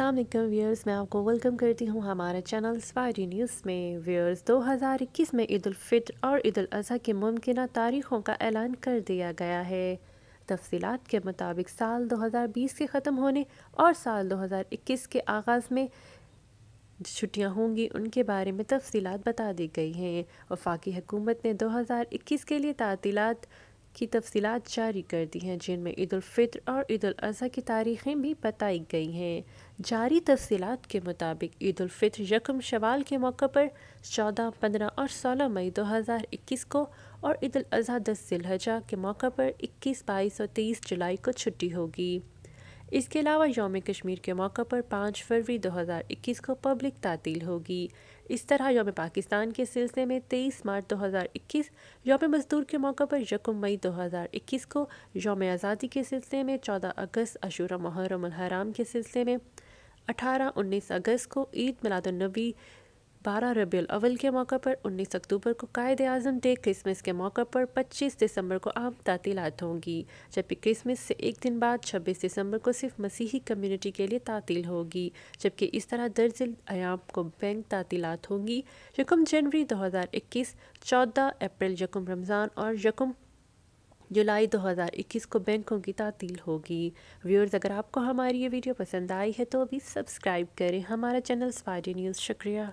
अल्लाम व्यवर्स मैं आपको वेलकम करती हूँ हमारे चैनल स्वारी न्यूज़ में हज़ार 2021 में ईद और ईद अजी की मुमकिन तारीख़ों का ऐलान कर दिया गया है तफसीत के मुताबिक साल 2020 के ख़त्म होने और साल 2021 के आगाज़ में छुट्टियां होंगी उनके बारे में तफसीत बता दी गई हैं वफाकी हुकूमत ने 2021 के लिए तातीलत की तफसीत जारी कर दी हैं जिनमें ईदालफ़ितर और ईदाजी की तारीखें भी बताई गई हैं जारी तफसीत के मुताबिक ईदालफ़ितर यकम शवाल के मौके पर चौदह पंद्रह और सोलह मई दो हज़ार इक्कीस को और ईदाजी दस जिलहजा के मौके पर इक्कीस बाईस और तेईस जुलाई को छुट्टी होगी इसके अलावा योम कश्मीर के मौके पर पाँच फरवरी 2021 को पब्लिक तातील होगी इस तरह योम पाकिस्तान के सिलसिले में 23 मार्च 2021 योम मजदूर के मौके पर यकम मई 2021 को योम आज़ादी के सिलसिले में 14 अगस्त अशूरा मुहर्रम हराम के सिलसिले में 18-19 अगस्त को ईद मिलादुलनबी बारह रबी अव्वल के मौके पर उन्नीस अक्टूबर को कायद अजम डे क्रिसमस के मौके पर पच्चीस दिसंबर को आम तातीलत होंगी जबकि क्रिसमस से एक दिन बाद छब्बीस दिसंबर को सिर्फ मसीही कम्यूनिटी के लिए तातील होगी जबकि इस तरह दर्ज आयाम को बैंक तातीलत होंगी यकम जनवरी दो हज़ार इक्कीस चौदह अप्रैल यकम रमज़ान और यकम जुलाई 2021 को बैंकों की तातील होगी व्यूअर्स अगर आपको हमारी ये वीडियो पसंद आई है तो अभी सब्सक्राइब करें हमारा चैनल स्पाइडी न्यूज़ शुक्रिया